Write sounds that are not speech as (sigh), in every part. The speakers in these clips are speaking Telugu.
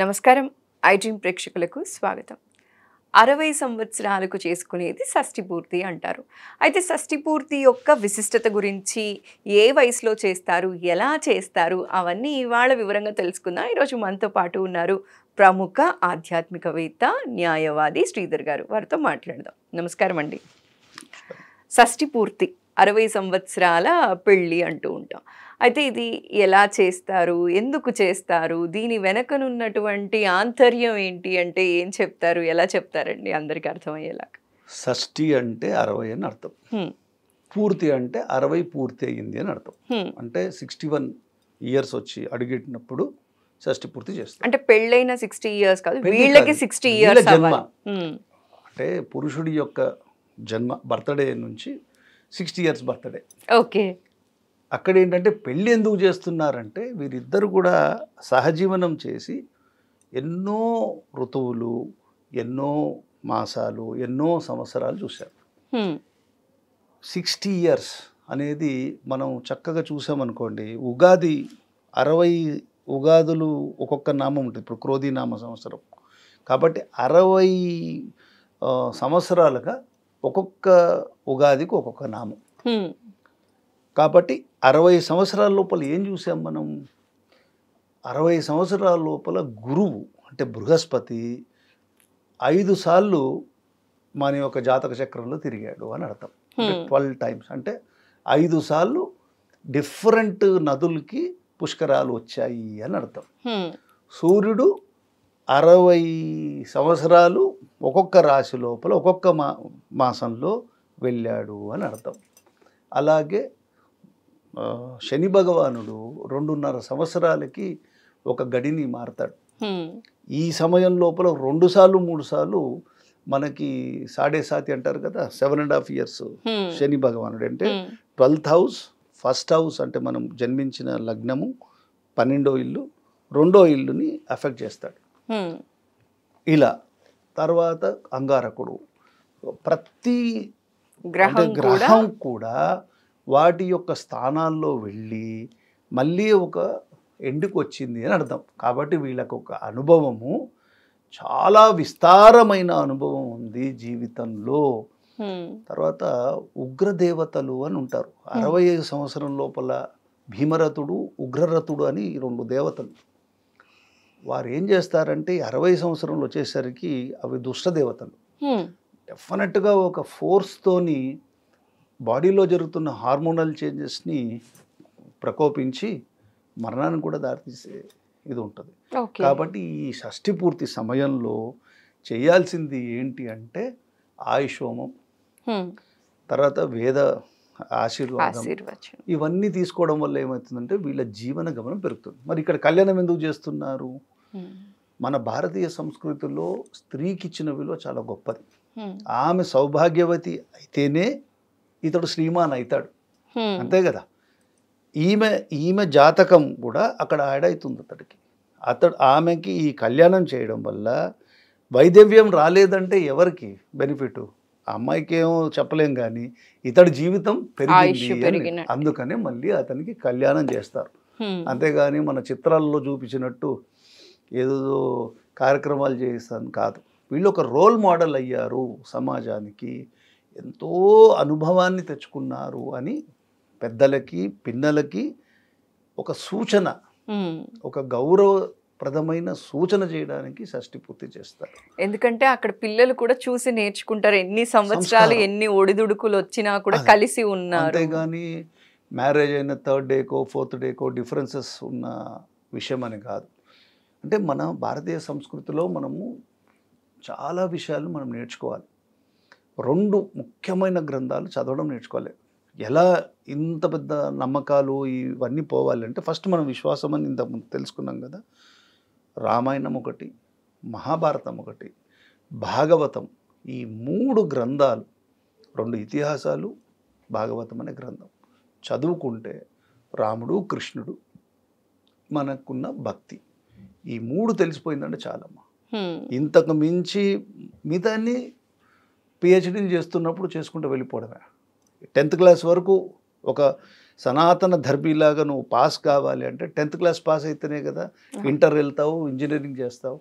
నమస్కారం ఐడ్రీమ్ ప్రేక్షకులకు స్వాగతం అరవై సంవత్సరాలకు చేసుకునేది షష్ఠి పూర్తి అంటారు అయితే షష్ఠి పూర్తి యొక్క విశిష్టత గురించి ఏ వయసులో చేస్తారు ఎలా చేస్తారు అవన్నీ ఇవాళ వివరంగా తెలుసుకుందాం ఈరోజు మనతో పాటు ఉన్నారు ప్రముఖ ఆధ్యాత్మికవేత్త న్యాయవాది శ్రీధర్ గారు వారితో మాట్లాడదాం నమస్కారం అండి షష్ఠి పూర్తి అరవై సంవత్సరాల పెళ్ళి అంటూ ఉంటాం అయితే ఇది ఎలా చేస్తారు ఎందుకు చేస్తారు దీని వెనకనున్నటువంటి ఆంతర్యం ఏంటి అంటే ఏం చెప్తారు ఎలా చెప్తారండి అందరికీ అర్థమయ్యేలా షష్ఠి అంటే అరవై అని అర్థం పూర్తి అంటే అరవై పూర్తి అయ్యింది అని అర్థం అంటే సిక్స్టీ వన్ ఇయర్స్ వచ్చి అడిగినప్పుడు షష్టి పూర్తి చేస్తారు అంటే పెళ్ళైన సిక్స్టీ ఇయర్స్ కాదు వీళ్ళకి సిక్స్టీ ఇయర్స్ జన్మ అంటే పురుషుడి యొక్క జన్మ బర్త్డే నుంచి సిక్స్టీ ఇయర్స్ బర్త్డే ఓకే అక్కడ ఏంటంటే పెళ్ళి ఎందుకు చేస్తున్నారంటే వీరిద్దరు కూడా సహజీవనం చేసి ఎన్నో ఋతువులు ఎన్నో మాసాలు ఎన్నో సంవత్సరాలు చూశారు సిక్స్టీ ఇయర్స్ అనేది మనం చక్కగా చూసామనుకోండి ఉగాది అరవై ఉగాదులు ఒక్కొక్క నామం ఉంటుంది ఇప్పుడు క్రోధి నామ సంవత్సరం కాబట్టి అరవై సంవత్సరాలుగా ఒక్కొక్క ఉగాదికి ఒక్కొక్క నామం కాబట్టి అరవై సంవత్సరాల లోపల ఏం చూసాం మనం అరవై సంవత్సరాల లోపల గురువు అంటే బృహస్పతి ఐదు సార్లు మన యొక్క జాతక చక్రంలో తిరిగాడు అని అర్థం ట్వెల్వ్ టైమ్స్ అంటే ఐదు సార్లు డిఫరెంట్ నదులకి పుష్కరాలు వచ్చాయి అని అర్థం సూర్యుడు అరవై సంవత్సరాలు ఒక్కొక్క రాశి లోపల ఒక్కొక్క మా మాసంలో వెళ్ళాడు అని అర్థం అలాగే శని భగవానుడు రెండున్నర సంవత్సరాలకి ఒక గడిని మారతాడు ఈ సమయం లోపల రెండు సార్లు మూడు సార్లు మనకి సాడే సాతి అంటారు కదా seven and half years Shani భగవానుడు అంటే ట్వెల్త్ హౌస్ ఫస్ట్ హౌస్ అంటే మనం జన్మించిన లగ్నము పన్నెండో ఇల్లు రెండో ఇల్లుని అఫెక్ట్ చేస్తాడు ఇలా తర్వాత అంగారకుడు ప్రతి గ్రహం కూడా వాటి యొక్క స్థానాల్లో వెళ్ళి మళ్ళీ ఒక ఎండుకు వచ్చింది అని అర్థం కాబట్టి వీళ్ళకు ఒక అనుభవము చాలా విస్తారమైన అనుభవం ఉంది జీవితంలో తర్వాత ఉగ్రదేవతలు అని ఉంటారు అరవై ఐదు సంవత్సరం లోపల భీమరథుడు ఉగ్రరథుడు అని రెండు దేవతలు వారు ఏం చేస్తారంటే అరవై సంవత్సరంలో వచ్చేసరికి అవి దుష్టదేవతలు డెఫినెట్గా ఒక ఫోర్స్తోని బాడీలో జరుగుతున్న హార్మోనల్ చేంజెస్ని ప్రకోపించి మరణాన్ని కూడా దారితీసే ఇది ఉంటుంది కాబట్టి ఈ షష్ఠి పూర్తి సమయంలో చేయాల్సింది ఏంటి అంటే ఆయుషోమం తర్వాత వేద ఆశీర్వాదం ఇవన్నీ తీసుకోవడం వల్ల ఏమవుతుందంటే వీళ్ళ జీవన గమనం పెరుగుతుంది మరి ఇక్కడ కళ్యాణం ఎందుకు చేస్తున్నారు మన భారతీయ సంస్కృతిలో స్త్రీకి ఇచ్చిన విలువ చాలా గొప్పది ఆమె సౌభాగ్యవతి అయితేనే ఇతడు శ్రీమాన్ అవుతాడు అంతే కదా ఈమె ఈమె జాతకం కూడా అక్కడ యాడ్ అవుతుంది అతడికి అతడు ఆమెకి ఈ కళ్యాణం చేయడం వల్ల వైదవ్యం రాలేదంటే ఎవరికి బెనిఫిట్ అమ్మాయికి ఏమో చెప్పలేం కానీ ఇతడి జీవితం పెరిగింది అందుకనే మళ్ళీ అతనికి కళ్యాణం చేస్తారు అంతేగాని మన చిత్రాల్లో చూపించినట్టు ఏదో కార్యక్రమాలు చేస్తాను కాదు వీళ్ళు ఒక రోల్ మోడల్ అయ్యారు సమాజానికి ఎంతో అనుభవాన్ని తెచ్చుకున్నారు అని పెద్దలకి పిన్నలకి ఒక సూచన ఒక గౌరవప్రదమైన సూచన చేయడానికి షష్టి పూర్తి చేస్తారు ఎందుకంటే అక్కడ పిల్లలు కూడా చూసి నేర్చుకుంటారు ఎన్ని సంవత్సరాలు ఎన్ని ఒడిదుడుకులు వచ్చినా కూడా కలిసి ఉన్నారు అంతేగాని మ్యారేజ్ అయిన థర్డ్ డేకో ఫోర్త్ డేకో డిఫరెన్సెస్ ఉన్న విషయం అని కాదు అంటే మన భారతీయ సంస్కృతిలో మనము చాలా విషయాలు మనం నేర్చుకోవాలి రెండు ముఖ్యమైన గ్రంథాలు చదవడం నేర్చుకోవాలి ఎలా ఇంత పెద్ద నమ్మకాలు ఇవన్నీ పోవాలంటే ఫస్ట్ మనం విశ్వాసం అని ఇంత తెలుసుకున్నాం కదా రామాయణం ఒకటి మహాభారతం ఒకటి భాగవతం ఈ మూడు గ్రంథాలు రెండు ఇతిహాసాలు భాగవతం అనే గ్రంథం చదువుకుంటే రాముడు కృష్ణుడు మనకున్న భక్తి ఈ మూడు తెలిసిపోయిందంటే చాలమ్మా ఇంతకు మించి మిగతాన్ని పిహెచ్డీలు చేస్తున్నప్పుడు చేసుకుంటూ వెళ్ళిపోవడమే టెన్త్ క్లాస్ వరకు ఒక సనాతన ధర్మీలాగా నువ్వు పాస్ కావాలి అంటే టెన్త్ క్లాస్ పాస్ అయితేనే కదా ఇంటర్ వెళ్తావు ఇంజనీరింగ్ చేస్తావు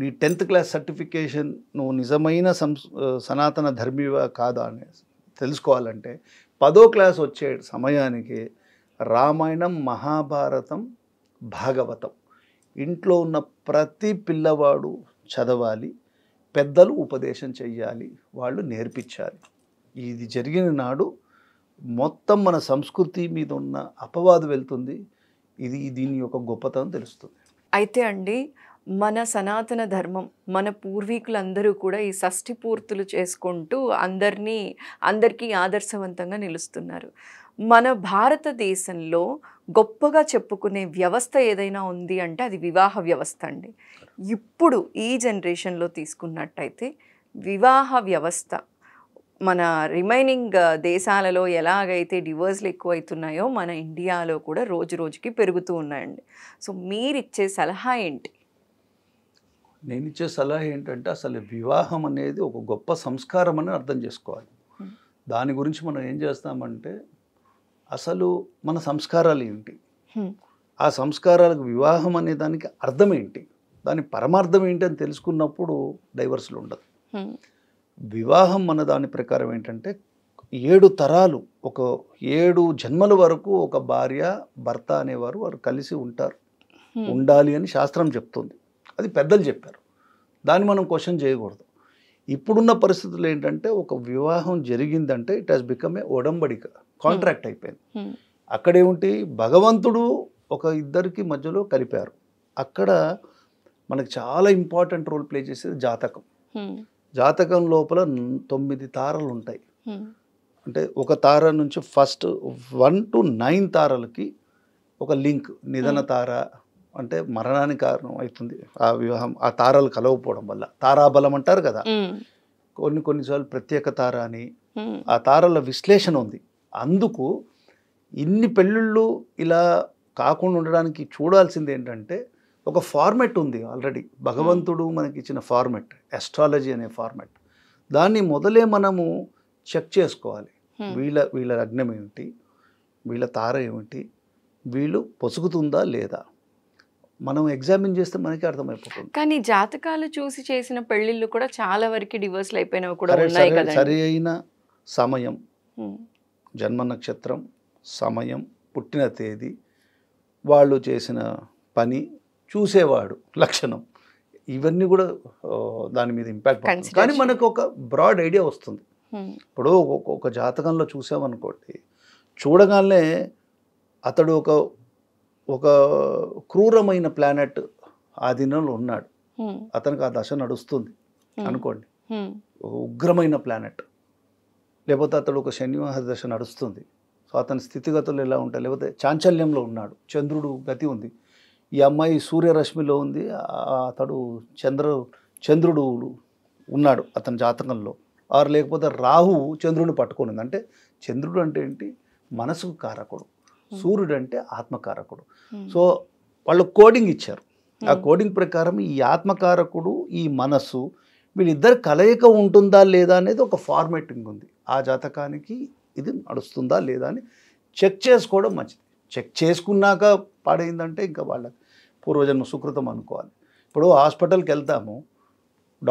నీ టెన్త్ క్లాస్ సర్టిఫికేషన్ నువ్వు నిజమైన సనాతన ధర్మీవా కాదా అని తెలుసుకోవాలంటే పదో క్లాస్ వచ్చే సమయానికి రామాయణం మహాభారతం భాగవతం ఇంట్లో ఉన్న ప్రతి పిల్లవాడు చదవాలి పెద్దలు ఉపదేశం చెయ్యాలి వాళ్ళు నేర్పించాలి ఇది జరిగిన నాడు మొత్తం మన సంస్కృతి మీద ఉన్న అపవాదం వెళ్తుంది ఇది దీని యొక్క గొప్పతనం తెలుస్తుంది అయితే అండి మన సనాతన ధర్మం మన పూర్వీకులందరూ కూడా ఈ షష్ఠి పూర్తులు చేసుకుంటూ అందరినీ అందరికీ ఆదర్శవంతంగా నిలుస్తున్నారు మన భారతదేశంలో గొప్పగా చెప్పుకునే వ్యవస్థ ఏదైనా ఉంది అంటే అది వివాహ వ్యవస్థ అండి ఇప్పుడు ఈ జనరేషన్లో తీసుకున్నట్టయితే వివాహ వ్యవస్థ మన రిమైనింగ్ దేశాలలో ఎలాగైతే డివోర్స్లు ఎక్కువైతున్నాయో మన ఇండియాలో కూడా రోజు రోజుకి పెరుగుతూ ఉన్నాయండి సో మీరిచ్చే సలహా ఏంటి నేను ఇచ్చే సలహా ఏంటంటే అసలు వివాహం అనేది ఒక గొప్ప సంస్కారం అని అర్థం చేసుకోవాలి hmm. దాని గురించి మనం ఏం చేస్తామంటే అసలు మన సంస్కారాలు ఏంటి hmm. ఆ సంస్కారాలకు వివాహం అనే దానికి అర్థం ఏంటి దాని పరమార్థం ఏంటి అని తెలుసుకున్నప్పుడు డైవర్స్లు ఉండదు hmm. వివాహం అన్న దాని ప్రకారం ఏంటంటే ఏడు తరాలు ఒక ఏడు జన్మల వరకు ఒక భార్య భర్త అనేవారు వారు కలిసి ఉంటారు ఉండాలి అని శాస్త్రం చెప్తుంది అది పెద్దలు చెప్పారు దాన్ని మనం క్వశ్చన్ చేయకూడదు ఇప్పుడున్న పరిస్థితులు ఏంటంటే ఒక వివాహం జరిగిందంటే ఇట్ హాస్ బికమ్ ఏ ఒడంబడిక కాంట్రాక్ట్ hmm. అయిపోయింది hmm. అక్కడేమిటి భగవంతుడు ఒక ఇద్దరికి మధ్యలో కలిపారు అక్కడ మనకు చాలా ఇంపార్టెంట్ రోల్ ప్లే చేసేది జాతకం hmm. జాతకం లోపల తొమ్మిది తారలు ఉంటాయి అంటే ఒక తార నుంచి ఫస్ట్ వన్ టు నైన్ తారలకి ఒక లింక్ నిధన తార అంటే మరణానికి కారణం అవుతుంది ఆ వివాహం ఆ తారాలు కలవకపోవడం వల్ల తారాబలం అంటారు కదా కొన్ని కొన్నిసార్లు ప్రత్యేక తార అని ఆ తారల విశ్లేషణ ఉంది అందుకు ఇన్ని పెళ్ళిళ్ళు ఇలా కాకుండా ఉండడానికి చూడాల్సింది ఏంటంటే ఒక ఫార్మెట్ ఉంది ఆల్రెడీ భగవంతుడు మనకి ఇచ్చిన ఫార్మెట్ ఎస్ట్రాలజీ అనే ఫార్మెట్ దాన్ని మొదలే మనము చెక్ చేసుకోవాలి వీళ్ళ వీళ్ళ లగ్నం ఏమిటి వీళ్ళ తార ఏమిటి వీళ్ళు పొసుగుతుందా లేదా మనం ఎగ్జామిన్ చేస్తే మనకి అర్థమైపోతుంది కానీ జాతకాలు చూసి చేసిన పెళ్లిళ్ళు కూడా చాలా వరకు డివర్స్లు అయిపోయినవి కూడా సరి అయిన సమయం జన్మ నక్షత్రం సమయం పుట్టిన తేదీ వాళ్ళు చేసిన పని చూసేవాడు లక్షణం ఇవన్నీ కూడా దాని మీద ఇంపాక్ట్ కానీ మనకు ఒక బ్రాడ్ ఐడియా వస్తుంది ఇప్పుడు ఒక జాతకంలో చూసామనుకోండి చూడగానే అతడు ఒక ఒక క్రూరమైన ప్లానెట్ ఆ దినంలో ఉన్నాడు అతనికి ఆ దశ నడుస్తుంది అనుకోండి ఒక ఉగ్రమైన ప్లానెట్ లేకపోతే అతడు ఒక శనివాహ దశ నడుస్తుంది సో అతని స్థితిగతులు ఎలా ఉంటాయి లేకపోతే చాంచల్యంలో ఉన్నాడు చంద్రుడు గతి ఉంది ఈ అమ్మాయి సూర్యరశ్మిలో ఉంది అతడు చంద్ర చంద్రుడు ఉన్నాడు అతని జాతకంలో ఆరు లేకపోతే రాహు చంద్రుడిని పట్టుకొని అంటే చంద్రుడు అంటే ఏంటి మనసుకు కారకుడు Hmm. సూర్యుడు అంటే ఆత్మకారకుడు hmm. సో వాళ్ళు కోడింగ్ ఇచ్చారు ఆ కోడింగ్ hmm. ప్రకారం ఈ ఆత్మకారకుడు ఈ మనస్సు వీళ్ళిద్దరు కలయిక ఉంటుందా లేదా అనేది ఒక ఫార్మేటింగ్ ఉంది ఆ జాతకానికి ఇది నడుస్తుందా లేదా అని చెక్ చేసుకోవడం మంచిది చెక్ చేసుకున్నాక పాడైందంటే ఇంకా వాళ్ళ పూర్వజన్మ సుకృతం అనుకోవాలి ఇప్పుడు హాస్పిటల్కి వెళ్తాము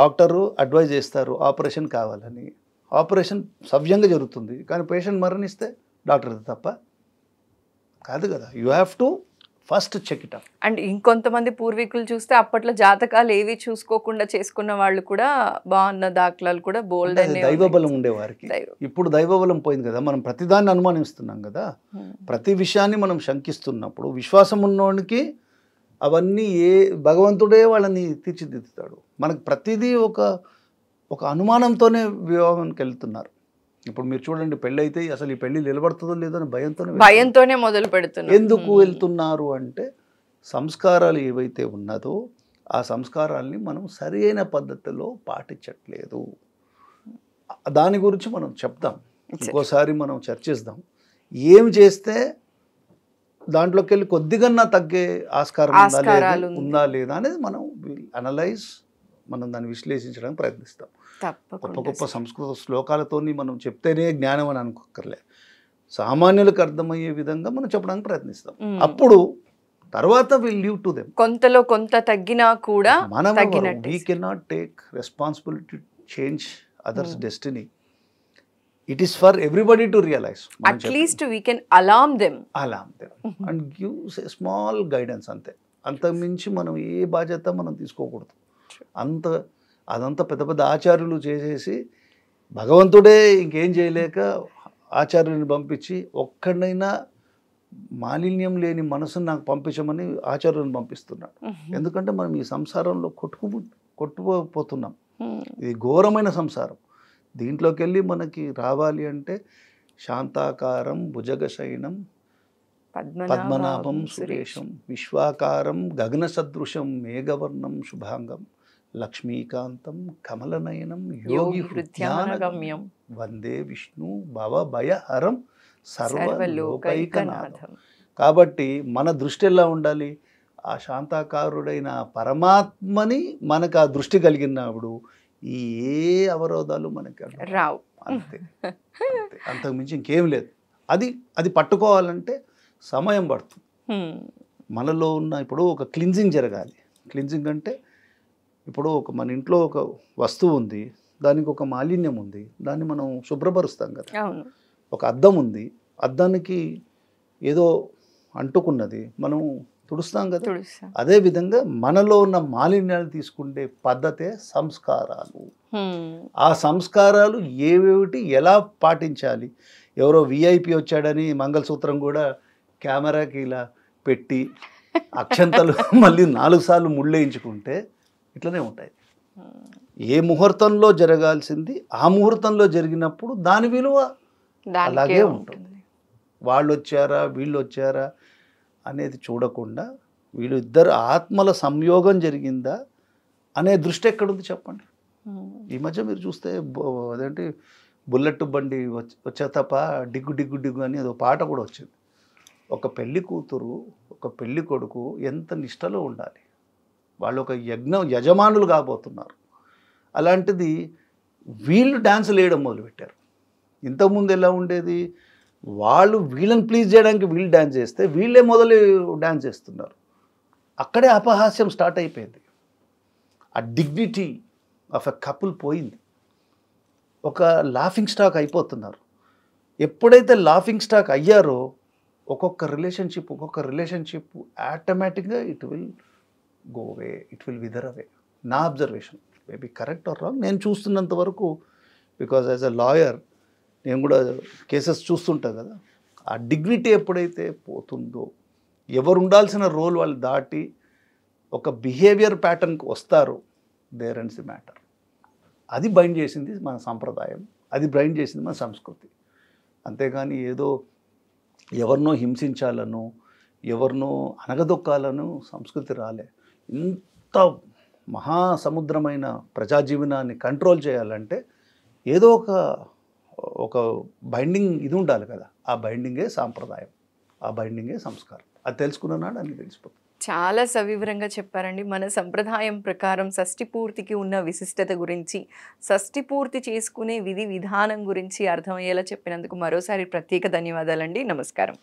డాక్టరు అడ్వైజ్ చేస్తారు ఆపరేషన్ కావాలని ఆపరేషన్ సవ్యంగా జరుగుతుంది కానీ పేషెంట్ మరణిస్తే డాక్టర్ తప్ప కాదు కదా you have to first check it and ఇంకొంతమంది పూర్వీకులు చూస్తే అప్పట్లో జాతకాలు ఏవి చూసుకోకుండా చేసుకున్న వాళ్ళు కూడా బాగున్న దాఖలాలు కూడా బోల్డ్ దైవబలం ఉండేవారికి ఇప్పుడు దైవబలం పోయింది కదా మనం ప్రతిదాన్ని అనుమానిస్తున్నాం కదా hmm. ప్రతి విషయాన్ని మనం శంకిస్తున్నప్పుడు విశ్వాసం ఉన్నోడికి అవన్నీ ఏ భగవంతుడే వాళ్ళని తీర్చిదిద్దుతాడు మనకు ప్రతిదీ ఒక ఒక అనుమానంతోనే వివాహానికి వెళ్తున్నారు ఇప్పుడు మీరు చూడండి పెళ్ళి అయితే అసలు ఈ పెళ్లి నిలబడుతుందో లేదో అని భయంతో భయంతోనే మొదలు పెడుతున్నారు ఎందుకు వెళ్తున్నారు అంటే సంస్కారాలు ఏవైతే ఉన్నదో ఆ సంస్కారాల్ని మనం సరైన పద్ధతిలో పాటించట్లేదు దాని గురించి మనం చెప్దాం ఇంకోసారి మనం చర్చిస్తాం ఏం చేస్తే దాంట్లోకి వెళ్ళి కొద్దిగా తగ్గే ఆస్కారం ఉందా లేదా ఉందా లేదా అనేది మనం అనలైజ్ మనం దాన్ని విశ్లేషించడానికి ప్రయత్నిస్తాం గొప్ప గొప్ప సంస్కృత శ్లోకాలతోని మనం చెప్తేనే జ్ఞానం అని అనుకోకర్లే సామాన్యులకు అర్థమయ్యే విధంగా మనం చెప్పడానికి ప్రయత్నిస్తాం అప్పుడు తర్వాత లీవ్ టు కొంతలో కొంత తగ్గినా కూడా మనం we cannot take responsibility change others destiny it is for everybody to realise at least we can alarm them alarm them and give small guidance అంతే అంతకుమించి మనం ఏ బాధ్యత మనం తీసుకోకూడదు అంత అదంతా పెద్ద పెద్ద ఆచార్యులు చేసేసి భగవంతుడే ఇంకేం చేయలేక ఆచార్యుని పంపించి ఒక్కడైనా మాలిన్యం లేని మనసును నాకు పంపించమని ఆచార్యుని పంపిస్తున్నాడు ఎందుకంటే మనం ఈ సంసారంలో కొట్టుకు కొట్టుకుపోతున్నాం ఇది ఘోరమైన సంసారం దీంట్లోకి వెళ్ళి మనకి రావాలి అంటే శాంతాకారం శయనం పద్మనాభం సురేషం విశ్వాకారం గగన సదృశం మేఘవర్ణం శుభాంగం లక్ష్మీకాంతం కమలనయనం యోగి హృద్యానగమ్యం వందే విష్ణు భవ భవభయహరం సర్వలోకైకనాథం కాబట్టి మన దృష్టి ఎలా ఉండాలి ఆ శాంతాకారుడైన పరమాత్మని మనకు ఆ దృష్టి కలిగినప్పుడు ఈ ఏ అవరోధాలు మనకి రావు అంతే అంతకు మించి ఇంకేం లేదు అది అది పట్టుకోవాలంటే సమయం పడుతుంది మనలో ఉన్న ఇప్పుడు ఒక క్లిన్జింగ్ జరగాలి క్లిన్జింగ్ అంటే ఇప్పుడు ఒక మన ఇంట్లో ఒక వస్తువు ఉంది దానికి ఒక మాలిన్యం ఉంది దాన్ని మనం శుభ్రపరుస్తాం కదా ఒక అద్దం ఉంది అద్దానికి ఏదో అంటుకున్నది మనం తుడుస్తాం కదా అదే విధంగా మనలో ఉన్న మాలిన్యాలు తీసుకుంటే పద్ధతే సంస్కారాలు ఆ సంస్కారాలు ఏవేమిటి ఎలా పాటించాలి ఎవరో విఐపి వచ్చాడని మంగళసూత్రం కూడా కెమెరాకి ఇలా పెట్టి అక్షంతలు (laughs) మళ్ళీ నాలుగు సార్లు ముళ్ళేయించుకుంటే ఇట్లనే ఉంటాయి ఏ ముహూర్తంలో జరగాల్సింది ఆ ముహూర్తంలో జరిగినప్పుడు దాని విలువ అలాగే ఉంటుంది వాళ్ళు వచ్చారా వీళ్ళు వచ్చారా అనేది చూడకుండా వీళ్ళు ఇద్దరు ఆత్మల సంయోగం జరిగిందా అనే దృష్టి ఎక్కడుంది చెప్పండి ఈ మధ్య మీరు చూస్తే అదేంటి బుల్లెట్ బండి వచ్చే తప్ప డిగ్గు డిగ్గు డిగ్గు అని అదో పాట కూడా వచ్చింది ఒక పెళ్లి కూతురు ఒక పెళ్లి కొడుకు ఎంత నిష్టలో ఉండాలి వాళ్ళు ఒక యజ్ఞం యజమానులు కాబోతున్నారు అలాంటిది వీళ్ళు డ్యాన్స్ వేయడం మొదలుపెట్టారు ఇంతకుముందు ఎలా ఉండేది వాళ్ళు వీళ్ళని ప్లీజ్ చేయడానికి వీళ్ళు డ్యాన్స్ చేస్తే వీళ్ళే మొదలు డ్యాన్స్ చేస్తున్నారు అక్కడే అపహాస్యం స్టార్ట్ అయిపోయింది ఆ డిగ్నిటీ ఆఫ్ ఎ కపుల్ పోయింది ఒక లాఫింగ్ స్టాక్ అయిపోతున్నారు ఎప్పుడైతే లాఫింగ్ స్టాక్ అయ్యారో ఒక్కొక్క రిలేషన్షిప్ ఒక్కొక్క రిలేషన్షిప్ ఆటోమేటిక్గా it will go way it will wither away నా observation maybe correct or wrong నేను చూస్తున్నంత వరకు బికాజ్ యాజ్ అ లాయర్ నేను కూడా కేసెస్ చూస్తుంటా కదా ఆ డిగ్నిటీ ఎప్పుడైతే పోతుందో ఎవరు ఉండాల్సిన రోల్ వాళ్ళు దాటి ఒక బిహేవియర్ ప్యాటర్న్కి వస్తారు దేర్ అండ్స్ ది మ్యాటర్ అది బైండ్ చేసింది మన సాంప్రదాయం అది బైండ్ చేసింది మన సంస్కృతి అంతేగాని ఏదో ఎవరినో హింసించాలను ఎవరినో అనగదొక్కాలను సంస్కృతి రాలే ఇంత మహాసముద్రమైన ప్రజాజీవనాన్ని కంట్రోల్ చేయాలంటే ఏదో ఒక ఒక బైండింగ్ ఇది ఉండాలి కదా ఆ బైండింగే సాంప్రదాయం ఆ బైండింగే సంస్కారం అది తెలుసుకున్ననాడు అన్ని తెలిసిపోతుంది చాలా సవివరంగా చెప్పారండి మన సంప్రదాయం ప్రకారం షష్టి పూర్తికి ఉన్న విశిష్టత గురించి షష్టి పూర్తి చేసుకునే విధి విధానం గురించి అర్థమయ్యేలా చెప్పినందుకు మరోసారి ప్రత్యేక ధన్యవాదాలండి నమస్కారం